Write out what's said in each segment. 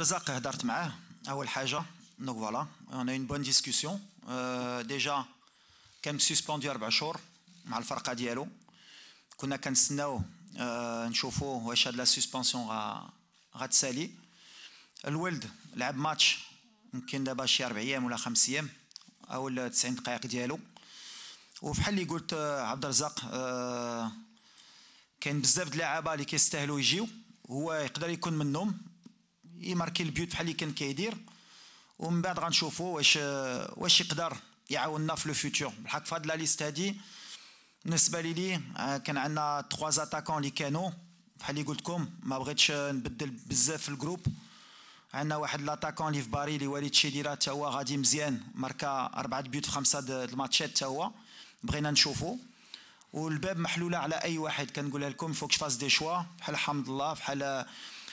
الرزاق هدرت معاه اول حاجه دونك فوالا اون اون بون ديسكوسيون ديجا كان سسبوندي اربع شهور مع الفرقه ديالو كنا كنستناو نشوفو واش هاد لا سسبونسيون غاتسالي غتسالي الولد لعب ماتش يمكن دابا شي اربع ايام ولا خمس ايام او 90 دقائق ديالو وفحال اللي قلت عبد الرزاق كاين بزاف د اللعابه اللي كيستاهلوا يجيو هو يقدر يكون منهم يماركي البيوت بحال اللي كان كيدير ومن بعد غنشوفوا واش واش يقدر يعاوننا في لو فيوتور بالحق في هاد لا ليست هادي بالنسبه لي لي آه، كان عندنا تخوا اتاكون اللي كانوا بحال اللي قلت لكم ما بغيتش نبدل بزاف في الجروب عندنا واحد لاتاكون اللي في باري اللي وليد شيديرا حتى هو غادي مزيان ماركا أربعة بيوت في خمسة الماتشات حتى هو بغينا نشوفو والباب محلوله على اي واحد كنقولها لكم فوكش فاس دي شوا بحال حمد الله بحال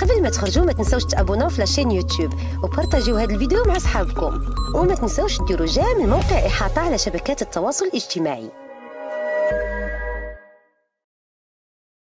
قبل ما تخرجوا ما تنسوش تابوناو في لاشين يوتيوب وبارطاجيو هذا الفيديو مع صحابكم وما تنسوش ديروا جيم الموقع احاطه على شبكات التواصل الاجتماعي